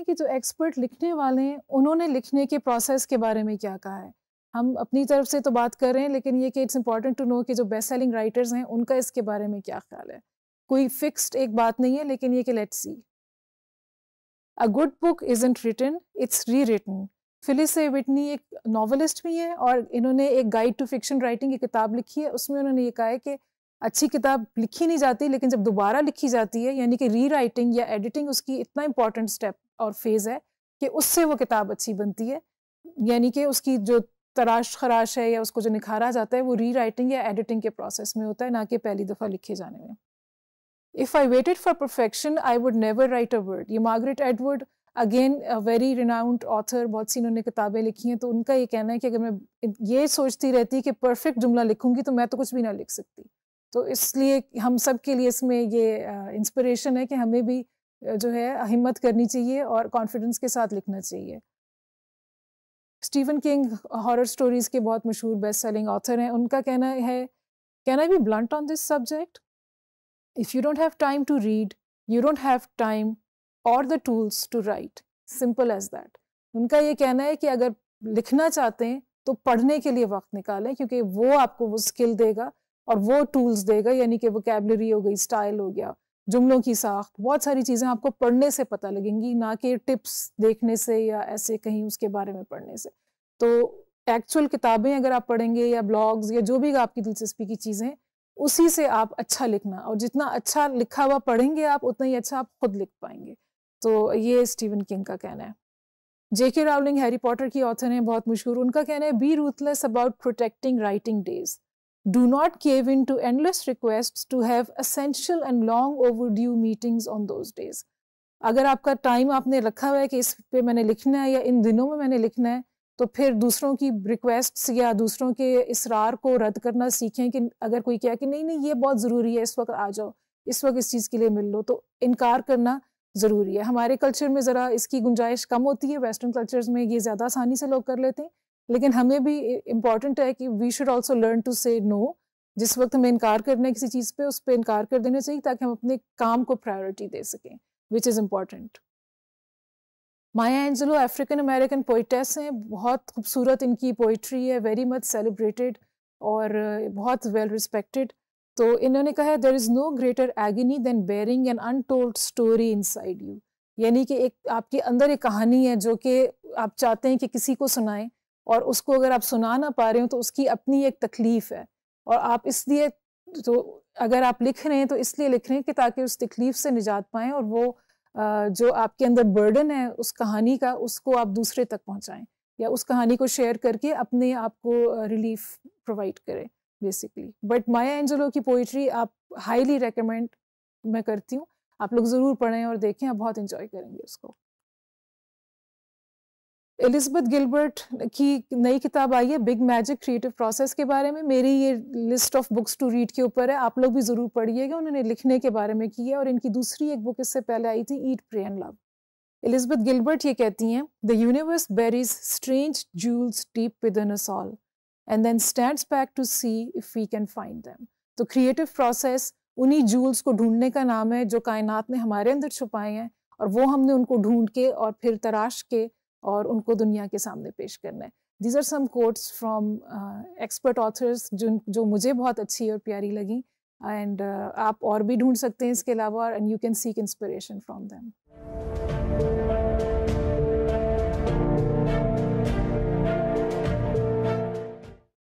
हैं कि जो एक्सपर्ट लिखने वाले हैं उन्होंने लिखने के प्रोसेस के बारे में क्या कहा है हम अपनी तरफ से तो बात कर रहे हैं लेकिन ये कि इट्स इंपॉर्टेंट टू नो कि जो बेस्ट सेलिंग राइटर्स हैं उनका इसके बारे में क्या ख्याल है कोई फिक्स्ड एक बात नहीं है लेकिन ये कि let's see a good book isn't written it's rewritten Phyllis Whitney एक नॉवलिस्ट भी हैं और इन्होंने एक गाइड टू फिक्शन राइटिंग की किताब लिखी है उसमें उन्होंने ये कहा है कि अच्छी किताब लिखी नहीं जाती लेकिन जब दोबारा लिखी जाती है यानी कि री या एडिटिंग उसकी इतना इंपॉर्टेंट स्टेप और फेज़ है कि उससे वो किताब अच्छी बनती है यानी कि उसकी जो तराश खराश है या उसको जो निखारा जाता है वो री राइटिंग या एडिटिंग के प्रोसेस में होता है ना कि पहली दफ़ा लिखे जाने में if I waited for perfection I would never write a word ये Margaret Edward again very renowned author बहुत सी इन्होंने किताबें लिखी हैं तो उनका ये कहना है कि अगर मैं ये सोचती रहती कि परफेक्ट जुमला लिखूंगी तो मैं तो कुछ भी ना लिख सकती तो इसलिए हम सब के लिए इसमें ये इंस्पिरेशन है कि हमें भी जो है हिम्मत करनी चाहिए और कॉन्फिडेंस के साथ लिखना चाहिए स्टीवन किंग हॉरर स्टोरीज़ के बहुत मशहूर बेस्ट सेलिंग ऑथर हैं उनका कहना है can I be blunt on this subject if you don't have time to read you don't have time or the tools to write simple as that उनका ये कहना है कि अगर लिखना चाहते हैं तो पढ़ने के लिए वक्त निकालें क्योंकि वो आपको वो स्किल देगा और वो टूल्स देगा यानी कि वो कैबलरी हो गई स्टाइल हो गया जुमलों की साख बहुत सारी चीज़ें आपको पढ़ने से पता लगेंगी ना कि टिप्स देखने से या ऐसे कहीं उसके बारे में पढ़ने से तो एक्चुअल किताबें अगर आप पढ़ेंगे या ब्लॉग्स या जो भी आपकी दिलचस्पी की चीज़ें उसी से आप अच्छा लिखना और जितना अच्छा लिखा हुआ पढ़ेंगे आप उतना ही अच्छा आप खुद लिख पाएंगे तो ये स्टीवन किंग का कहना है जेके रावलिंग हैरी पॉटर की ऑथर हैं बहुत मशहूर उनका कहना है be ruthless about protecting writing days do not cave in to endless requests to have essential and long overdue meetings on those days. अगर आपका टाइम आपने रखा हुआ है कि इस पे मैंने लिखना है या इन दिनों में मैंने लिखना है तो फिर दूसरों की रिक्वेस्ट या दूसरों के इसरार को रद्द करना सीखें कि अगर कोई कहे कि नहीं नहीं ये बहुत ज़रूरी है इस वक्त आ जाओ इस वक्त इस चीज़ के लिए मिल लो तो इनकार करना ज़रूरी है हमारे कल्चर में ज़रा इसकी गुंजाइश कम होती है वेस्टर्न कल्चर्स में ये ज़्यादा आसानी से लोग कर लेते हैं लेकिन हमें भी इम्पॉर्टेंट है कि we should also learn to say no जिस वक्त हमें इनकार करना है किसी चीज़ पे उस पर इनकार कर देना चाहिए ताकि हम अपने काम को प्रायोरिटी दे सकें which is important Maya Angelou African American poetess हैं बहुत खूबसूरत इनकी पोइट्री है वेरी मच सेलिब्रेटेड और बहुत वेल well रिस्पेक्टेड तो इन्होंने कहा है there is no greater agony than bearing an untold story inside you यानी कि एक आपके अंदर एक कहानी है जो कि आप चाहते हैं कि किसी को सुनाएं और उसको अगर आप सुना ना पा रहे हो तो उसकी अपनी एक तकलीफ़ है और आप इसलिए तो अगर आप लिख रहे हैं तो इसलिए लिख रहे हैं कि ताकि उस तकलीफ़ से निजात पाएं और वो जो आपके अंदर बर्डन है उस कहानी का उसको आप दूसरे तक पहुंचाएं या उस कहानी को शेयर करके अपने आप को रिलीफ प्रोवाइड करें बेसिकली बट माया एंजलो की पोइट्री आप हाईली रिकमेंड मैं करती हूँ आप लोग ज़रूर पढ़ें और देखें आप बहुत इंजॉय करेंगे उसको एलिजबेथ गिलबर्ट की नई किताब आई है बिग मैजिक क्रिएटिव प्रोसेस के बारे में मेरी ये list of books to read के ऊपर है आप लोग भी ज़रूर पढ़िएगा उन्होंने लिखने के बारे में की है और इनकी दूसरी एक बुक इससे पहले आई थी eat pray and love Elizabeth Gilbert ये कहती हैं the universe buries strange jewels deep within us and then stand back to see if we can find them तो क्रिएटिव प्रोसेस उन्हीं जूल्स को ढूंढने का नाम है जो कायनात ने हमारे अंदर छुपाए हैं और वो हमने उनको ढूंढ के और फिर तराश के और उनको दुनिया के सामने पेश करना है these are some quotes from expert authors जिन जो मुझे बहुत अच्छी और प्यारी लगी एंड uh, आप और भी ढूंढ सकते हैं इसके अलावा and you can seek inspiration from them